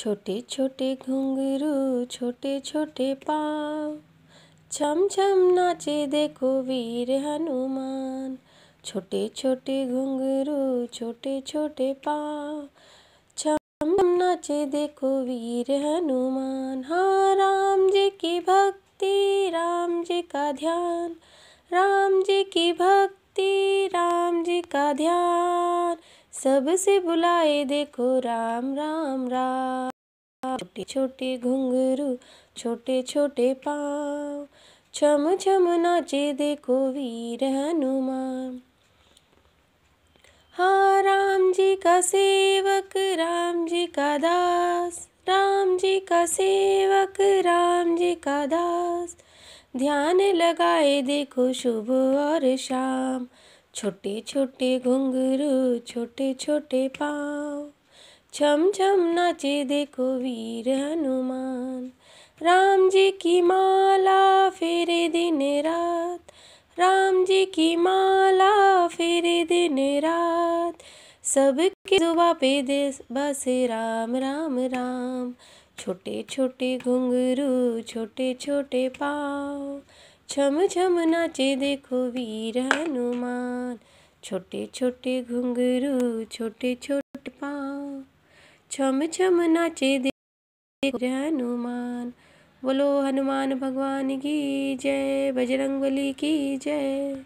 छोटे छोटे घुंघरू छोटे छोटे पाँव छम छम नाचे देखो वीर हनुमान छोटे छोटे घुंघरू छोटे छोटे पाँव छम छम नाचे देखो वीर हनुमान हाँ राम जी की भक्ति राम जी का ध्यान राम जी की भक्ति राम जी का ध्यान सबसे बुलाए देखो राम राम राम छोटे छोटे घुंघरू छोटे छोटे पाँव छम छम नाचे देखो वीर हनुमान हाँ राम जी का सेवक राम जी का दास राम जी का सेवक राम जी का दास ध्यान लगाए देखो शुभ और शाम छोटे छोटे घुंघरू छोटे छोटे पाँव छम छम नाचे देखो वीर हनुमान राम जी की माला फेरे दिन रात राम जी की माला फेरे दिन रात सबके जुबा पे दे बसे राम राम राम छोटे छोटे घुंघरू छोटे छोटे पाँव छम छम नाचे देखो वीर हनुमान छोटे छोटे घुंघरू छोटे छोटे पाँव छम छम नाचे देखो हनुमान बोलो हनुमान भगवान की जय बजरंगबली की जय